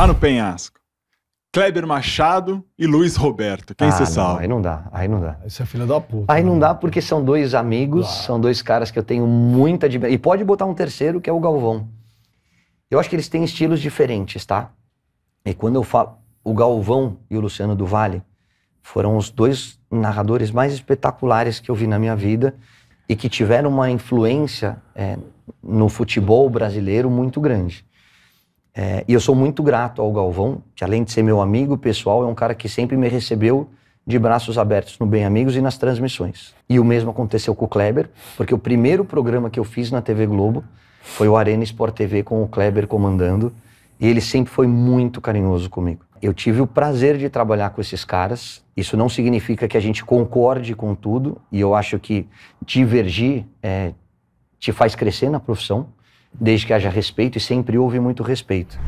Tá no penhasco. Kleber Machado e Luiz Roberto. Quem ah, você ah, salva? Aí não dá, aí não dá. Isso é filha da puta. Aí não né? dá porque são dois amigos, claro. são dois caras que eu tenho muita admiração. E pode botar um terceiro que é o Galvão. Eu acho que eles têm estilos diferentes, tá? E quando eu falo. O Galvão e o Luciano do Vale foram os dois narradores mais espetaculares que eu vi na minha vida e que tiveram uma influência é, no futebol brasileiro muito grande. É, e eu sou muito grato ao Galvão, que além de ser meu amigo pessoal, é um cara que sempre me recebeu de braços abertos no Bem Amigos e nas transmissões. E o mesmo aconteceu com o Kleber, porque o primeiro programa que eu fiz na TV Globo foi o Arena Sport TV com o Kleber comandando, e ele sempre foi muito carinhoso comigo. Eu tive o prazer de trabalhar com esses caras. Isso não significa que a gente concorde com tudo, e eu acho que divergir é, te faz crescer na profissão desde que haja respeito e sempre houve muito respeito.